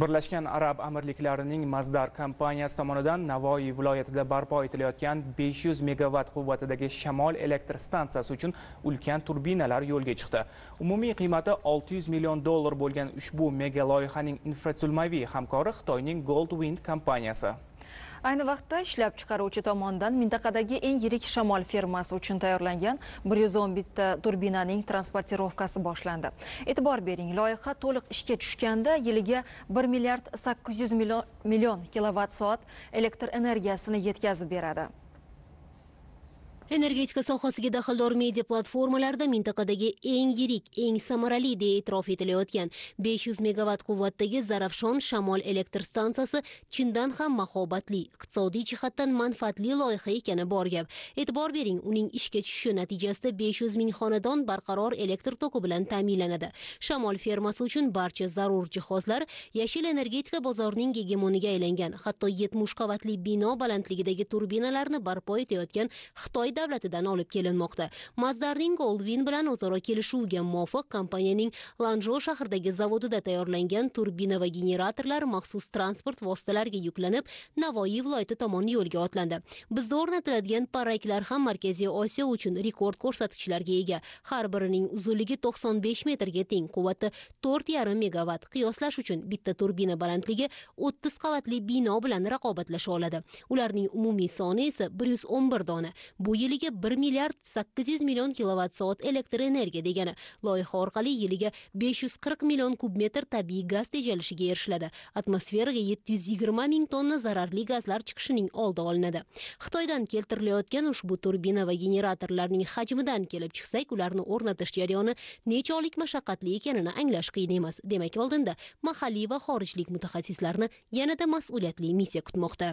Birlashgan Arab Amirliklarining Mazdar kompaniyasi tomonidan Navoiy viloyatida barpo etilayotgan 500 megavat quvvatidagi shamol elektr stansiyasi uchun ulkan turbinalar yo'lga chiqdi. Umumiy qiymati 600 million dollar bo'lgan ushbu mega loyihaning infratuzilmaviy hamkori Xitoyning Goldwind kompaniyasi. ayni vaqtda ishlab chiqaruvchi tomonidan mintaqadagi eng yirik shamol fermasi uchun tayyorlangan 111 ta turbinaning transportirovkasi boshlandi e'tibor bering loyiha to'liq ishga tushganda yiliga 1 milliard 800 million kilovatt soat elektr energiyasini yetkazib beradi energetika sohasiga daxldor media platformalarida mintaqadagi eng yirik eng samarali deya e'tirof etilayotgan 500 megavat quvvatdagi zarafshon shamol elektr stansiyasi chindan ham mahobatli iqtisodiy jihatdan manfaatli loyiha ekani bor gap e'tibor bering uning ishga tushishi natijasida 500 ming xonadon barqaror elektr toki bilan ta'minlanadi shamol fermasi uchun barcha zarur jihozlar yashil energetika bozorining gegemoniga aylangan hatto 70 qavatli bino balandligidagi turbinalarni barpo etayotgan xitoy davlatidan olib kelinmoqda mazdarning goldvin bilan o'zaro kelishuvga muvofiq kompaniyaning lanjo shahridagi zavodida tayyorlangan turbina va generatorlar maxsus transport vositalariga yuklanib navoiy viloyati tomon yo'lga otlandi bizda o'rnatiladigan paraklar ham markaziy osiyo uchun rekord ko'rsatkichlarga ega har birining uzunligi 95 metrga teng quvvati 4,5 megavat qiyoslash uchun bitta turbina balandligi 30 qavatli bino bilan raqobatlasha oladi ularning umumiy soni esa 111 dona bu yil yiliga 1 milliard 800 million kilovatt soat elektr energiya degani loyiha orqali yiliga 540 million kub metr tabiiy gaz tejalishiga erishiladi atmosferaga 720 ming tonna zararli gazlar chiqishining oldi olinadi xitoydan keltirilayotgan ushbu turbina va generatorlarning hajmidan kelib chiqsak ularni o'rnatish jarayoni necha mashaqqatli ekanini anglash qiyin emas demak oldinda mahalliy va xorijlik mutaxassislarni yanada mas'uliyatli missiya kutmoqda